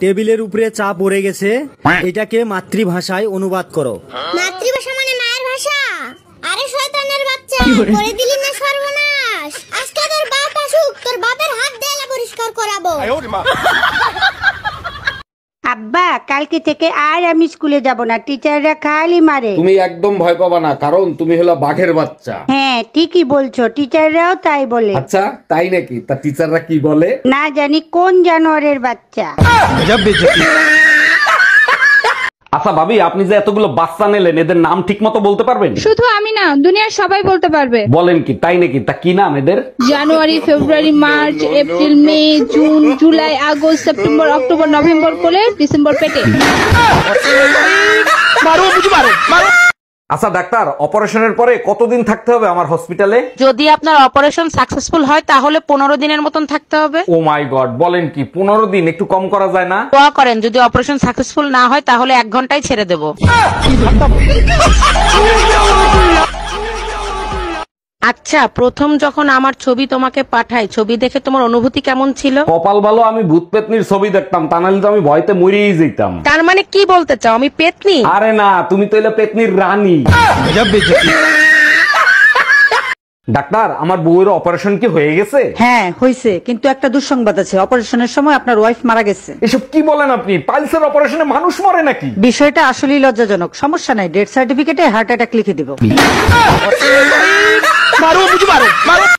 টেবিলের উপরে চা পড়ে গেছে এটাকে মাতৃভাষায় অনুবাদ করো মাতৃভাষা মানে মায়ের ভাষা আরে শয়তানের বাচ্চা করে দিলি না সর্বনাশ আজকে তোর বাপ আসুক তোর বাপের হাত দেয়া পরিষ্কার করাবো আব্বা কালকে থেকে আর আমি স্কুলে যাব না টিচাররা খালি মারে তুমি একদম ভয় পাবা না কারণ তুমি হলো বাঘের বাচ্চা হ্যাঁ ঠিকই বলছো টিচাররাও তাই বলে আচ্ছা তাই নাকি তা টিচাররা কি বলে না জানি কোন জানোয়ারের বাচ্চা আচ্ছা ভাবি আপনি যে এতগুলো বাচ্চা নিলেন এদের নাম ঠিক মতো বলতে পারবেন শুধু আমি না দুনিয়ার সবাই বলতে পারবে বলেন কি তাই নাকি তা কি নাম এদের January February March April May June July August September October November করে ডিসেম্বর পেটে মারো মারো আচ্ছা ডাক্তার অপারেশনের পরে কতদিন থাকতে হবে আমার হসপিটালে যদি আপনার অপারেশন সাকসেসফুল হয় তাহলে পনেরো দিনের মতন থাকতে হবে ও মাই গড বলেন কি পনেরো দিন একটু কম করা যায় না দোয়া করেন যদি অপারেশন সাকসেসফুল না হয় তাহলে এক ঘন্টায় ছেড়ে দেবো আচ্ছা প্রথম যখন আমার ছবি তোমাকে পাঠাই ছবি দেখে তোমার অনুভূতি কেমন ছিল কপাল ভালো আমি ভূত পেতনির ছবি দেখতাম তা নাহলে তো আমি ভয়তে মরেই যেতাম তার মানে কি বলতে চাও আমি পেতনি আরে না তুমি তো এলে পেতনির রানী ডাক্তার আমার বউয়ের অপারেশন কি হয়ে গেছে হ্যাঁ হয়েছে কিন্তু একটা দুঃসংবাদ আছে অপারেশনের সময় আপনার ওয়াইফ মারা গেছে এসব কি বলেন আপনি পালসের অপারেশনে মানুষ মরে নাকি বিষয়টা আসলেই লজ্জাজনক সমস্যা নাই ডেথ সার্টিফিকেটে হার্ট অ্যাটাক লিখে দিব মারো মারো